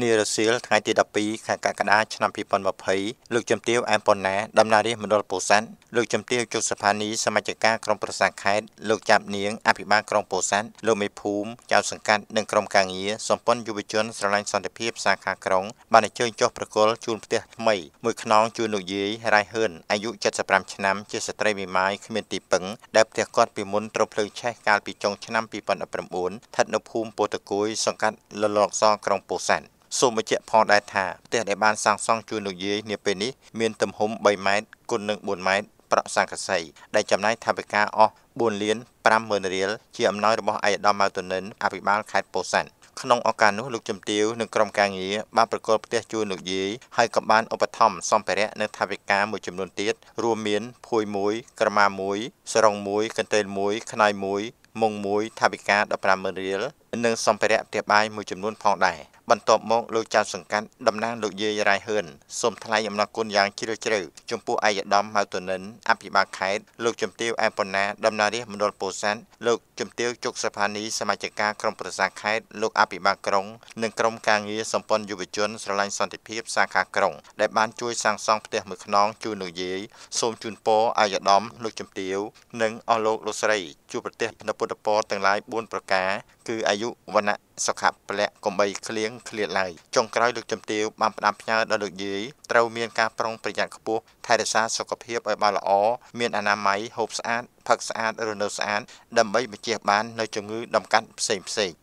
នារសៀលថ្ងៃទី12ខែកក្កដាឆ្នាំ2020លើកជំទាវអែមប៉ុណ្ណាដំណារីមណ្ឌលពោធិ៍សែនលើកជំទាវជុកសភានីសមាជិកាក្រុមប្រសាខេត្តលោកចាប់នាងអភិបាលក្រុងពោធិ៍សែនលោកមេភូមិចៅសង្កាត់និងក្រុមការងារសម្ព័ន្ធយុវជន ស្រឡាញ់សន្តិភាពសាខាក្រុងបានអញ្ជើញចុះប្រគល់ជូនផ្ទះថ្មីមួយខ្នងជូនលោកយាយរ៉ៃហ៊ឿនអាយុ75ឆ្នាំជាស្ត្រីមេម៉ាយគ្មានទីពឹងដែលផ្ទះគាត់ពីមុនត្រូវភ្លើងឆេះកាលពីចុងឆ្នាំ2019ស្ថិតនៅភូមិពោតគួយ សង្កាត់លលកសក្រុងពោធិ៍សែនសូមបញ្ជាក់ផងដែរថាផ្ទះដែលបានសាងសង់ជូនលោកយាយនាពេលនេះមានទំហំ3ម៉ែត្រគុណនឹង4ម៉ែត្រប្រាក់សង្កសីដែលចំណាយថវិកាអស់4លាន50000រៀលជាអំណោយរបស់ឯកឧត្តមម៉ៅតនិនអភិបាលខេត្តពោធិ៍សាត់ក្នុងឱកាសនោះលោកជំទាវនិងក្រុមការងារបានប្រគល់ផ្ទះជូនលោកយាយហើយក៏បានឧបត្ថម្ភសម្ភារៈនិងថវិកាមួយចំនួនទៀតរួមមានភួយមួយក្រមាមួយសរងមួយកន្ទេលមួយខ្នៃមួយមុងមួយថវិកា150,000រៀលនិងសម្ភារៈផ្ទះបាយមួយចំនួនផងដែរបន្ទាប់មកលោកចៅសង្កាត់តំណាងលោកយាយរ៉ៃហ៊ឿនសូមថ្លែងអំណរគុណយ៉ាងជ្រាលជ្រៅចំពោះឯកឧត្តមហៅតនិនអភិបាលខេត្តលោកជំទាវអែប៉ុណាតំណាងរាជមណ្ឌលពោធិ៍សាត់លោកជំទាវជុកសភានីសមាជិកាក្រុមប្រឹក្សាខេត្តលោកអភិបាលក្រុងនិងក្រុមការងារសម្ព័ន្ធយុវជនស្រឡាញ់សន្តិភាពសាខាក្រុងដែលបាន ជួយសាងសង់ផ្ទះមួយខ្នងជូនលោកយាយសូមជូនពរឯកឧត្តមលោកជំទាវនិងអស់លោកលោកស្រីជួបប្រទេសនៅពុទ្ធពរទាំងឡាយ4ប្រការគឺអាយយុវណ្ណៈសុខៈពលៈកំបីក្លៀងឃ្លាតឡើយចុងក្រោយលោកជំទាវបានផ្ដាំផ្ញើដល់លោកយាយត្រូវមានការប្រុងប្រយ័ត្នខ្ពស់ថែរក្សាសុខភាពឲ្យបានល្អ មានអនាម័យហូបស្អាតផឹកស្អាតរសនៅស្អាតដើម្បីបញ្ជៀសបាននូវជំងឺដំកាត់ផ្សេងៗ